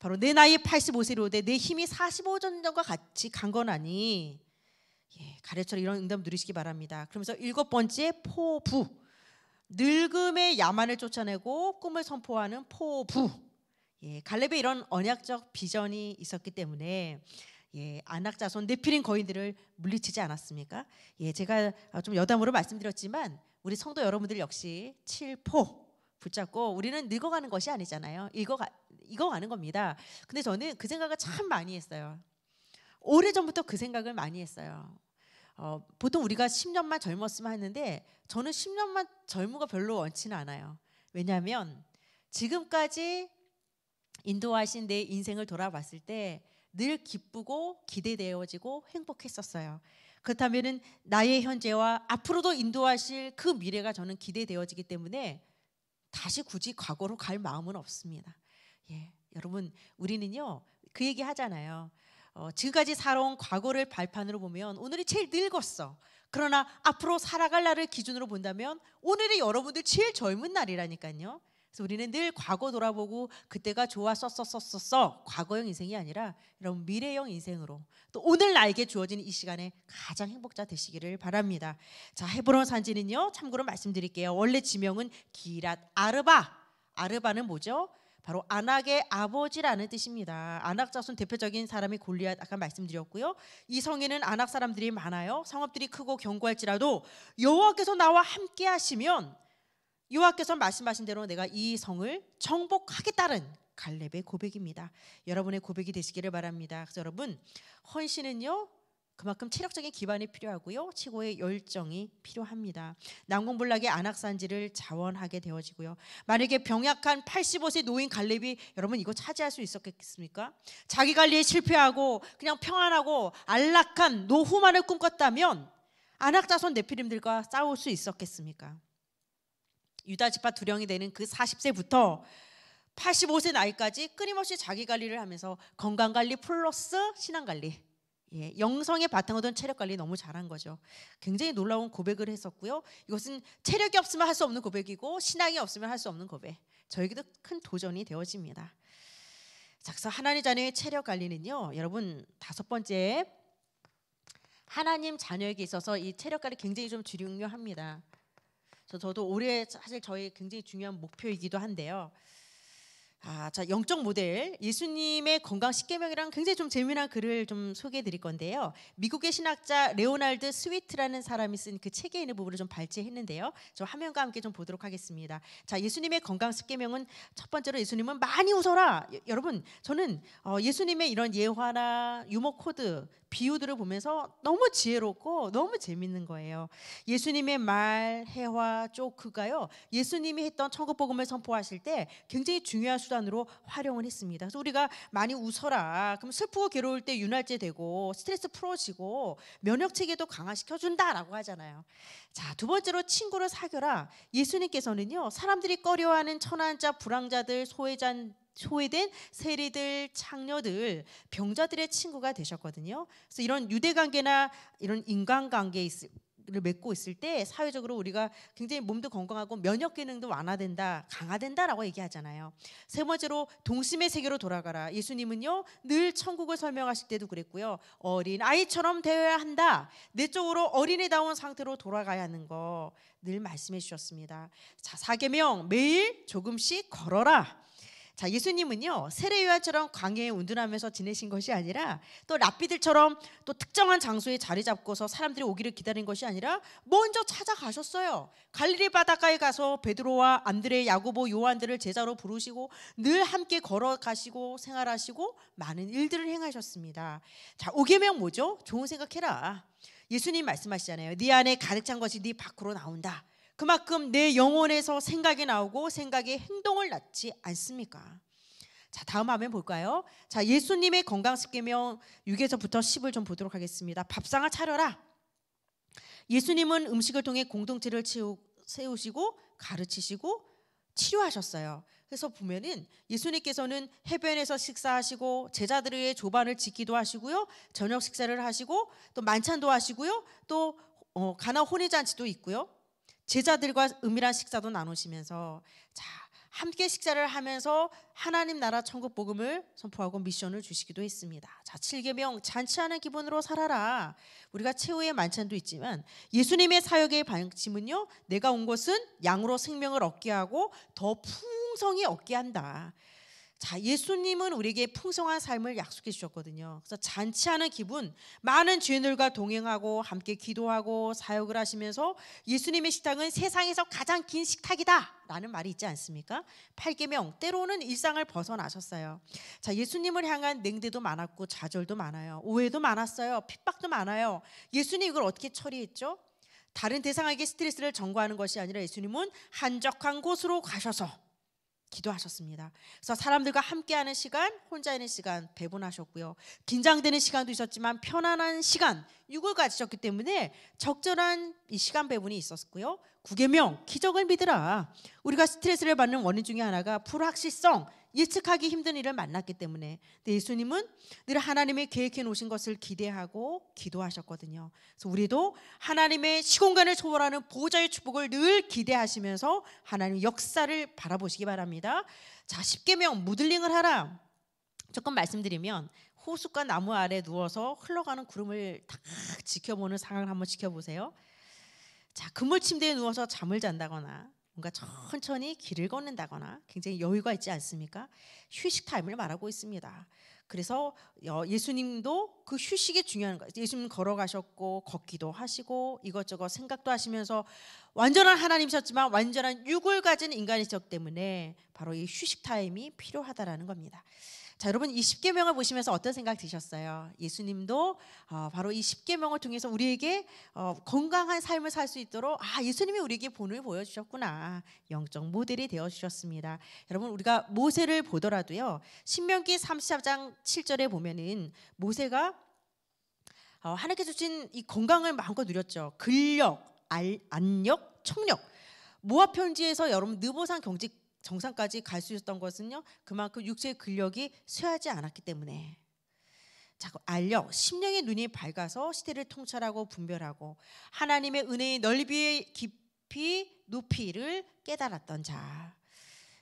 바로 내 나이 85세로 돼내 힘이 45년 전과 같이 강건하니 예, 가래처럼 이런 응답 누리시기 바랍니다. 그러면서 일곱 번째 포부. 늙음의 야만을 쫓아내고 꿈을 선포하는 포부. 예, 갈렙의 이런 언약적 비전이 있었기 때문에 예, 안악 자손 네피린 거인들을 물리치지 않았습니까? 예, 제가 아, 좀 여담으로 말씀드렸지만 우리 성도 여러분들 역시 칠포 붙잡고 우리는 늙어가는 것이 아니잖아요. 읽어가, 익어가는 겁니다. 근데 저는 그 생각을 참 많이 했어요. 오래전부터 그 생각을 많이 했어요. 어, 보통 우리가 10년만 젊었으면 하는데 저는 10년만 젊은거 별로 원치는 않아요. 왜냐하면 지금까지 인도하신 내 인생을 돌아봤을 때 늘 기쁘고 기대되어지고 행복했었어요. 그렇다면 나의 현재와 앞으로도 인도하실 그 미래가 저는 기대되어지기 때문에 다시 굳이 과거로 갈 마음은 없습니다. 예, 여러분 우리는요 그 얘기 하잖아요. 어, 지금까지 살아온 과거를 발판으로 보면 오늘이 제일 늙었어. 그러나 앞으로 살아갈 날을 기준으로 본다면 오늘이 여러분들 제일 젊은 날이라니까요. 그래서 우리는 늘 과거 돌아보고 그때가 좋았었었었었어 과거형 인생이 아니라 여러분 미래형 인생으로 또 오늘 나에게 주어진 이 시간에 가장 행복자 되시기를 바랍니다. 자 헤브론 산지는요 참고로 말씀드릴게요. 원래 지명은 기랏 아르바 아르바는 뭐죠? 바로 안악의 아버지라는 뜻입니다. 안악 자손 대표적인 사람이 골리앗 아까 말씀드렸고요. 이 성에는 안악 사람들이 많아요. 성읍들이 크고 견고할지라도 여호와께서 나와 함께 하시면 여호와께서 말씀하신 대로 내가 이 성을 정복하겠다는 갈렙의 고백입니다. 여러분의 고백이 되시기를 바랍니다. 그래서 여러분 헌신은요 그만큼 체력적인 기반이 필요하고요. 치고의 열정이 필요합니다. 난공불락의 안악산지를 자원하게 되어지고요. 만약에 병약한 85세 노인 갈렙이 여러분 이거 차지할 수 있었겠습니까? 자기 관리에 실패하고 그냥 평안하고 안락한 노후만을 꿈꿨다면 안악자손 네피림들과 싸울 수 있었겠습니까? 유다 지파 두령이 되는 그 40세부터 85세 나이까지 끊임없이 자기 관리를 하면서 건강 관리 플러스 신앙 관리 예, 영성의 바탕으로 된 체력 관리 너무 잘한 거죠. 굉장히 놀라운 고백을 했었고요. 이것은 체력이 없으면 할 수 없는 고백이고 신앙이 없으면 할 수 없는 고백. 저에게도 큰 도전이 되어집니다. 자, 그래서 하나님 자녀의 체력 관리는요. 여러분 다섯 번째 하나님 자녀에게 있어서 이 체력 관리 굉장히 좀 중요합니다. 저, 저도 올해 사실 저희 굉장히 중요한 목표이기도 한데요. 아, 자 영적 모델 예수님의 건강 1 0계명이랑 굉장히 좀 재미난 글을 좀 소개해 드릴 건데요. 미국의 신학자 레오날드 스위트라는 사람이 쓴 그 책에 있는 부분을 좀 발췌했는데요. 저 화면과 함께 좀 보도록 하겠습니다. 자 예수님의 건강 1 0계명은첫 번째로 예수님은 많이 웃어라. 여, 러분 저는 어, 예수님의 이런 예화나 유머 코드 비유들을 보면서 너무 지혜롭고 너무 재밌는 거예요. 예수님의 말, 해와 조크가요. 예수님이 했던 천국복음을 선포하실 때 굉장히 중요한 수단으로 활용을 했습니다. 그래서 우리가 많이 웃어라. 그럼 슬프고 괴로울 때 윤활제 되고 스트레스 풀어지고 면역 체계도 강화시켜 준다라고 하잖아요. 자, 두 번째로 친구를 사귀라 예수님께서는요. 사람들이 꺼려하는 천안자, 불황자들, 소외자 소외된 세리들, 창녀들, 병자들의 친구가 되셨거든요. 그래서 이런 유대 관계나 이런 인간 관계에 있을 를 맺고 있을 때 사회적으로 우리가 굉장히 몸도 건강하고 면역 기능도 완화된다, 강화된다라고 얘기하잖아요. 세 번째로 동심의 세계로 돌아가라. 예수님은요 늘 천국을 설명하실 때도 그랬고요. 어린 아이처럼 되어야 한다. 내적으로 어린이다운 상태로 돌아가야 하는 거 늘 말씀해 주셨습니다. 자 사계명 매일 조금씩 걸어라. 자, 예수님은요 세례요한처럼 광야에 운둔하면서 지내신 것이 아니라 또 랍비들처럼 또 특정한 장소에 자리 잡고서 사람들이 오기를 기다린 것이 아니라 먼저 찾아가셨어요. 갈릴리 바닷가에 가서 베드로와 안드레, 야구보 요한들을 제자로 부르시고 늘 함께 걸어가시고 생활하시고 많은 일들을 행하셨습니다. 자, 오개명 뭐죠? 좋은 생각해라. 예수님 말씀하시잖아요. 네 안에 가득 찬 것이 네 밖으로 나온다. 그만큼 내 영혼에서 생각이 나오고 생각이 행동을 낳지 않습니까? 자 다음 화면 볼까요? 자 예수님의 건강식계명 6에서부터 10을 좀 보도록 하겠습니다. 밥상을 차려라. 예수님은 음식을 통해 공동체를 채우, 세우시고 가르치시고 치료하셨어요. 그래서 보면은 예수님께서는 해변에서 식사하시고 제자들의 조반을 짓기도 하시고요. 저녁 식사를 하시고 또 만찬도 하시고요. 또 어, 가나 혼인잔치도 있고요. 제자들과 은밀한 식사도 나누시면서 자 함께 식사를 하면서 하나님 나라 천국 복음을 선포하고 미션을 주시기도 했습니다. 자, 7계명 잔치하는 기분으로 살아라. 우리가 최후의 만찬도 있지만 예수님의 사역의 방침은요. 내가 온 것은 양으로 생명을 얻게 하고 더 풍성히 얻게 한다. 자, 예수님은 우리에게 풍성한 삶을 약속해 주셨거든요. 그래서 잔치하는 기분, 많은 죄인들과 동행하고 함께 기도하고 사역을 하시면서 예수님의 식탁은 세상에서 가장 긴 식탁이다라는 말이 있지 않습니까? 8계명 때로는 일상을 벗어나셨어요. 자, 예수님을 향한 냉대도 많았고 좌절도 많아요. 오해도 많았어요. 핍박도 많아요. 예수님 이걸 어떻게 처리했죠? 다른 대상에게 스트레스를 전가하는 것이 아니라 예수님은 한적한 곳으로 가셔서 기도하셨습니다. 그래서 사람들과 함께하는 시간, 혼자 있는 시간 배분하셨고요. 긴장되는 시간도 있었지만 편안한 시간, 육을 가지셨기 때문에 적절한 이 시간 배분이 있었고요. 구계명, 기적을 믿으라. 우리가 스트레스를 받는 원인 중에 하나가 불확실성, 예측하기 힘든 일을 만났기 때문에 예수님은 늘 하나님의 계획해 놓으신 것을 기대하고 기도하셨거든요. 그래서 우리도 하나님의 시공간을 초월하는 보좌의 축복을 늘 기대하시면서 하나님 역사를 바라보시기 바랍니다. 자, 십계명 무들링을 하라. 조금 말씀드리면 호숫가 나무 아래 누워서 흘러가는 구름을 딱 지켜보는 상황을 한번 지켜보세요. 자, 그물 침대에 누워서 잠을 잔다거나 뭔가 천천히 길을 걷는다거나 굉장히 여유가 있지 않습니까? 휴식 타임을 말하고 있습니다. 그래서 예수님도 그 휴식이 중요한 거예요. 예수님 걸어가셨고 걷기도 하시고 이것저것 생각도 하시면서 완전한 하나님이셨지만 완전한 육을 가진 인간이셨기 때문에 바로 이 휴식 타임이 필요하다라는 겁니다. 자, 여러분 이 십계명을 보시면서 어떤 생각 드셨어요? 예수님도 어, 바로 이 십계명을 통해서 우리에게 어, 건강한 삶을 살 수 있도록 아, 예수님이 우리에게 본을 보여 주셨구나. 영적 모델이 되어 주셨습니다. 여러분 우리가 모세를 보더라도요. 신명기 34장 7절에 보면은 모세가 어, 하나님께 주신 이 건강을 마음껏 누렸죠. 근력, 알, 안력, 청력. 모압 편지에서 여러분 느보산 경직 정상까지 갈 수 있었던 것은요. 그만큼 육체의 근력이 쇠하지 않았기 때문에. 자, 알력, 심령의 눈이 밝아서 시대를 통찰하고 분별하고 하나님의 은혜의 넓이, 깊이, 높이를 깨달았던 자.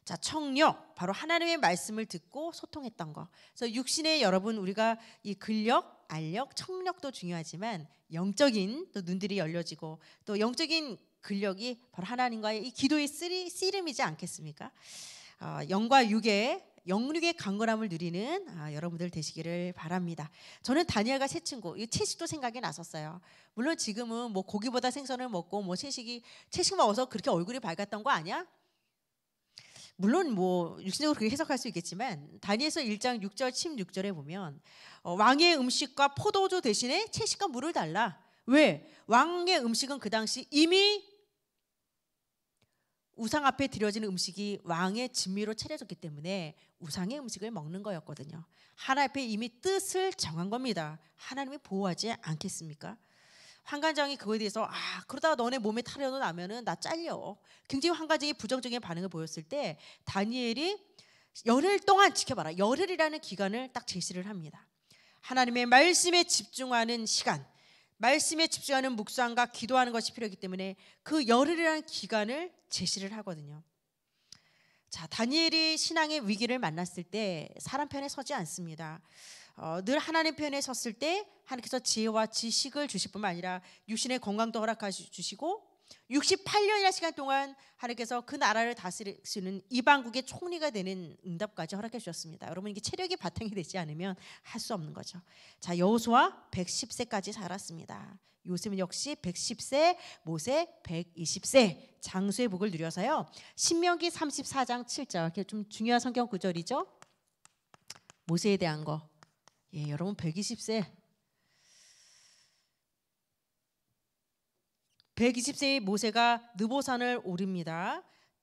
자, 청력, 바로 하나님의 말씀을 듣고 소통했던 거. 그래서 육신의 여러분 우리가 이 근력, 알력, 청력도 중요하지만 영적인 또 눈들이 열려지고 또 영적인 근력이 바로 하나님과의 이 기도의 쓰리, 씨름이지 않겠습니까? 어, 영과 육의 영육의 강건함을 누리는 아, 여러분들 되시기를 바랍니다. 저는 다니엘과 새 친구, 이 채식도 생각이 났었어요. 물론 지금은 뭐 고기보다 생선을 먹고 뭐 채식이 채식 먹어서 그렇게 얼굴이 밝았던 거 아니야? 물론 뭐 육신적으로 그렇게 해석할 수 있겠지만 다니엘서 1장 6절 16절에 보면 어, 왕의 음식과 포도주 대신에 채식과 물을 달라. 왜? 왕의 음식은 그 당시 이미 우상 앞에 드려진 음식이 왕의 진미로 차려졌기 때문에 우상의 음식을 먹는 거였거든요. 하나님 앞에 이미 뜻을 정한 겁니다. 하나님이 보호하지 않겠습니까? 환관장이 그거에 대해서 아 그러다가 너네 몸에 타려도 나면은 나 잘려. 굉장히 환관장이 부정적인 반응을 보였을 때 다니엘이 열흘 동안 지켜봐라. 열흘이라는 기간을 딱 제시를 합니다. 하나님의 말씀에 집중하는 시간. 말씀에 집중하는 묵상과 기도하는 것이 필요하기 때문에 그 열흘이라는 기간을 제시를 하거든요. 자, 다니엘이 신앙의 위기를 만났을 때 사람 편에 서지 않습니다. 어, 늘 하나님 편에 섰을 때 하나님께서 지혜와 지식을 주실 뿐만 아니라 유신의 건강도 허락해 주시고 68년이라는 시간 동안 하나님께서 그 나라를 다스리시는 이방국의 총리가 되는 응답까지 허락해 주셨습니다. 여러분 이게 체력이 바탕이 되지 않으면 할 수 없는 거죠. 자 여호수아 110세까지 살았습니다. 요셉은 역시 110세, 모세 120세 장수의 복을 누려서요. 신명기 34장 7절 이렇게 좀 중요한 성경 구절이죠. 모세에 대한 거. 예, 여러분 120세 120세의 모세가 느보산을 오릅니다.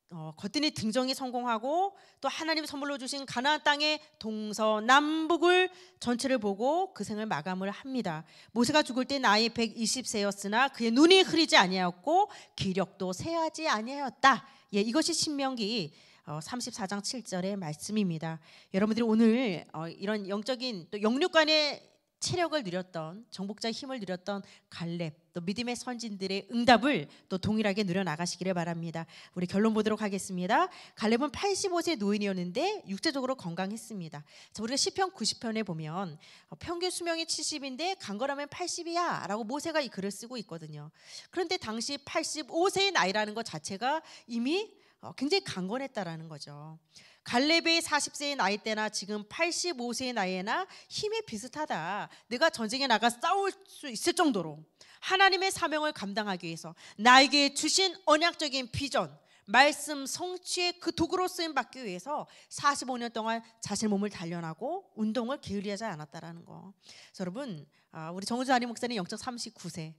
어, 거뜬히 등정에 성공하고 또 하나님 선물로 주신 가나안 땅의 동서남북을 전체를 보고 그 생을 마감을 합니다. 모세가 죽을 때 나이 120세였으나 그의 눈이 흐리지 아니하였고 기력도 세하지 아니하였다. 예, 이것이 신명기 34장 어, 7절의 말씀입니다. 여러분들이 오늘 어, 이런 영적인 또 영육간의 체력을 누렸던 정복자의 힘을 누렸던 갈렙 또 믿음의 선진들의 응답을 또 동일하게 늘려나가시기를 바랍니다. 우리 결론 보도록 하겠습니다. 갈렙은 85세 노인이었는데 육체적으로 건강했습니다. 자, 우리가 시편 90편에 보면 어, 평균 수명이 70인데 강건하면 80이야 라고 모세가 이 글을 쓰고 있거든요. 그런데 당시 85세의 나이라는 것 자체가 이미 어, 굉장히 강건했다라는 거죠. 갈렙의 40세의 나이 때나 지금 85세의 나이에나 힘이 비슷하다. 내가 전쟁에 나가 싸울 수 있을 정도로 하나님의 사명을 감당하기 위해서 나에게 주신 언약적인 비전, 말씀 성취의 그 도구로 쓰임 받기 위해서 45년 동안 자신의 몸을 단련하고 운동을 게을리하지 않았다라는 거. 여러분, 아, 우리 정우주 아니 목사님 영적 39세.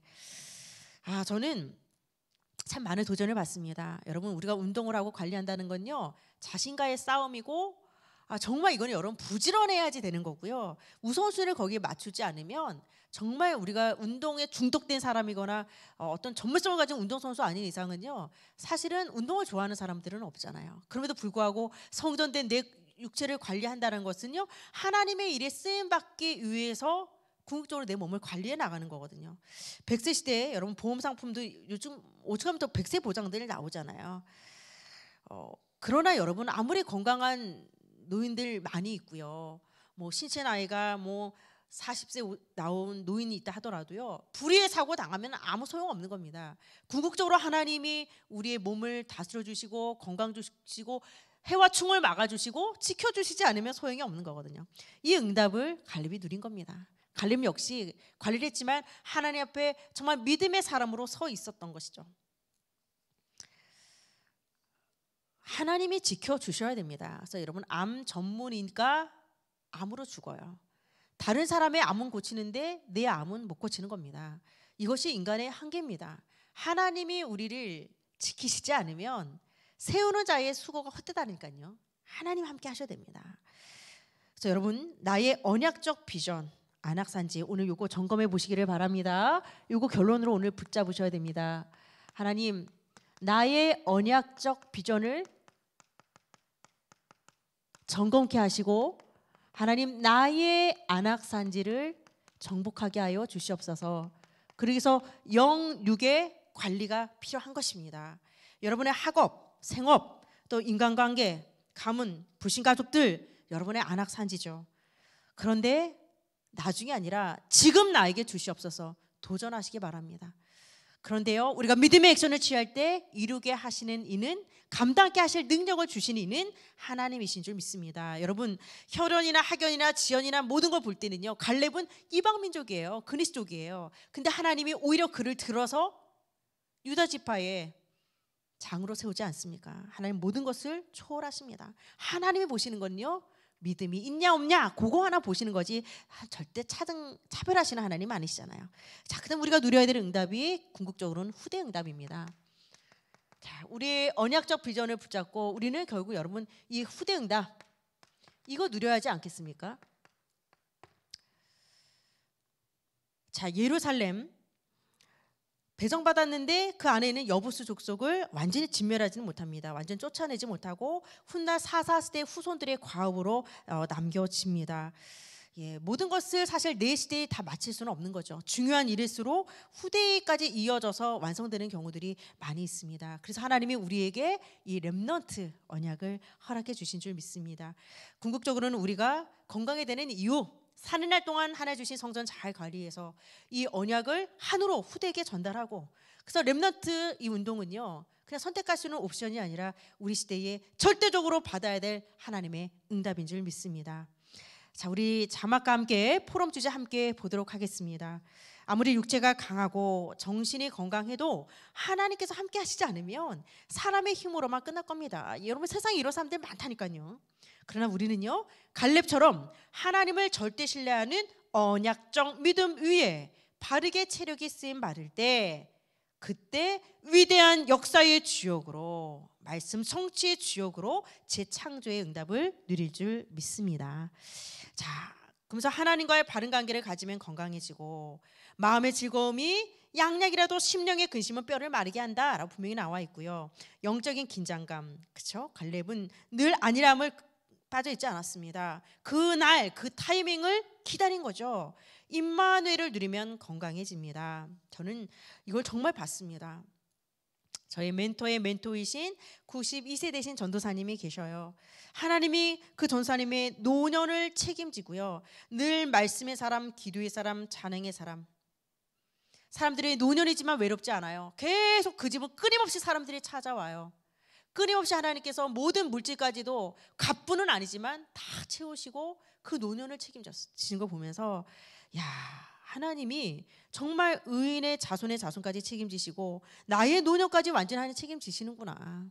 아, 저는 참 많은 도전을 받습니다. 여러분, 우리가 운동을 하고 관리한다는 건요. 자신과의 싸움이고 아, 정말 이거는 여러분 부지런해야지 되는 거고요. 우선순위를 거기에 맞추지 않으면 정말 우리가 운동에 중독된 사람이거나 어, 어떤 전문성을 가진 운동선수 아닌 이상은요. 사실은 운동을 좋아하는 사람들은 없잖아요. 그럼에도 불구하고 성전된 내 육체를 관리한다는 것은요. 하나님의 일에 쓰임 받기 위해서 궁극적으로 내 몸을 관리해 나가는 거거든요. 100세 시대에 여러분 보험 상품도 요즘 5천부터 100세 보장들 이 나오잖아요. 어, 그러나 여러분 아무리 건강한 노인들 많이 있고요. 뭐 신체 나이가 뭐 40세 나온 노인이 있다 하더라도요. 불의의 사고 당하면 아무 소용 없는 겁니다. 궁극적으로 하나님이 우리의 몸을 다스려 주시고 건강 주시고 해와 충을 막아 주시고 지켜 주시지 않으면 소용이 없는 거거든요. 이 응답을 갈렙이 누린 겁니다. 갈렙 역시 관리를 했지만 하나님 앞에 정말 믿음의 사람으로 서 있었던 것이죠. 하나님이 지켜 주셔야 됩니다. 그래서 여러분 암 전문이니까 암으로 죽어요. 다른 사람의 암은 고치는데 내 암은 못 고치는 겁니다. 이것이 인간의 한계입니다. 하나님이 우리를 지키시지 않으면 세우는 자의 수고가 헛되다니까요. 하나님 함께 하셔야 됩니다. 그래서 여러분 나의 언약적 비전 안악산지 오늘 요거 점검해 보시기를 바랍니다. 요거 결론으로 오늘 붙잡으셔야 됩니다. 하나님 나의 언약적 비전을 점검케 하시고 하나님 나의 안악산지를 정복하게 하여 주시옵소서. 그러기서 영육의 관리가 필요한 것입니다. 여러분의 학업, 생업, 또 인간관계, 가문, 불신 가족들 여러분의 안악산지죠. 그런데 나중이 아니라 지금 나에게 주시옵소서 도전하시기 바랍니다. 그런데요, 우리가 믿음의 액션을 취할 때 이루게 하시는 이는 감당케 하실 능력을 주신 이는 하나님이신 줄 믿습니다. 여러분, 혈연이나 학연이나 지연이나 모든 걸 볼 때는요, 갈렙은 이방 민족이에요, 그리스족이에요. 근데 하나님이 오히려 그를 들어서 유다 지파에 장으로 세우지 않습니까? 하나님 모든 것을 초월하십니다. 하나님이 보시는 건요, 믿음이 있냐 없냐 그거 하나 보시는 거지 아, 절대 차등 차별하시는 하나님 아니시잖아요. 자, 그다 우리가 누려야 될 응답이 궁극적으로는 후대 응답입니다. 자, 우리 언약적 비전을 붙잡고 우리는 결국 여러분 이 후대 응답 이거 누려야 하지 않겠습니까? 자, 예루살렘 배정받았는데 그 안에 있는 여부수 족속을 완전히 진멸하지는 못합니다. 완전 쫓아내지 못하고 훗날 사사시대 후손들의 과업으로 어, 남겨집니다. 예, 모든 것을 사실 내 시대에 다 마칠 수는 없는 거죠. 중요한 일일수록 후대까지 이어져서 완성되는 경우들이 많이 있습니다. 그래서 하나님이 우리에게 이 렘넌트 언약을 허락해 주신 줄 믿습니다. 궁극적으로는 우리가 건강에 되는 이유 사는 날 동안 하나 주신 성전 잘 관리해서 이 언약을 한으로 후대에게 전달하고 그래서 렘넌트 이 운동은요 그냥 선택할 수 있는 옵션이 아니라 우리 시대에 절대적으로 받아야 될 하나님의 응답인 줄 믿습니다. 자, 우리 자막과 함께 포럼 주제 함께 보도록 하겠습니다. 아무리 육체가 강하고 정신이 건강해도 하나님께서 함께 하시지 않으면 사람의 힘으로만 끝날 겁니다. 여러분 세상에 이런 사람들 많다니까요. 그러나 우리는요. 갈렙처럼 하나님을 절대 신뢰하는 언약적 믿음 위에 바르게 체력이 쓰임 바를 때 그때 위대한 역사의 주역으로 말씀 성취의 주역으로 재창조의 응답을 누릴 줄 믿습니다. 자, 그러면서 하나님과의 바른 관계를 가지면 건강해지고 마음의 즐거움이 양약이라도 심령의 근심은 뼈를 마르게 한다라고 분명히 나와 있고요. 영적인 긴장감, 그렇죠? 갈렙은 늘 안일함을 빠져 있지 않았습니다. 그날 그 타이밍을 기다린 거죠. 임마누를 누리면 건강해집니다. 저는 이걸 정말 봤습니다. 저희 멘토의 멘토이신 92세 되신 전도사님이 계셔요. 하나님이 그 전사님의 노년을 책임지고요. 늘 말씀의 사람, 기도의 사람, 자능의 사람, 사람들이 노년이지만 외롭지 않아요. 계속 그 집은 끊임없이 사람들이 찾아와요. 끊임없이 하나님께서 모든 물질까지도 갑분은 아니지만 다 채우시고 그 노년을 책임지는 거 보면서 야 하나님이 정말 의인의 자손의 자손까지 책임지시고 나의 노년까지 완전히 책임지시는구나.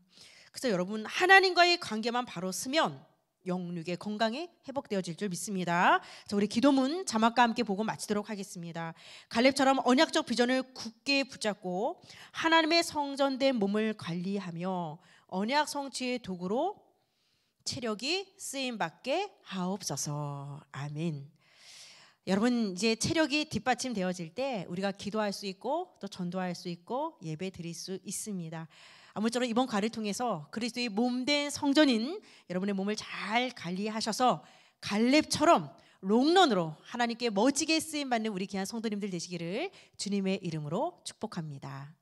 그래서 여러분 하나님과의 관계만 바로 쓰면 영육의 건강이 회복되어질 줄 믿습니다. 자, 우리 기도문 자막과 함께 보고 마치도록 하겠습니다. 갈렙처럼 언약적 비전을 굳게 붙잡고 하나님의 성전된 몸을 관리하며 언약 성취의 도구로 체력이 쓰임 받게 하옵소서. 아멘. 여러분 이제 체력이 뒷받침되어질 때 우리가 기도할 수 있고 또 전도할 수 있고 예배 드릴 수 있습니다. 아무쪼록 이번 과를 통해서 그리스도의 몸된 성전인 여러분의 몸을 잘 관리하셔서 갈렙처럼 롱런으로 하나님께 멋지게 쓰임 받는 우리 귀한 성도님들 되시기를 주님의 이름으로 축복합니다.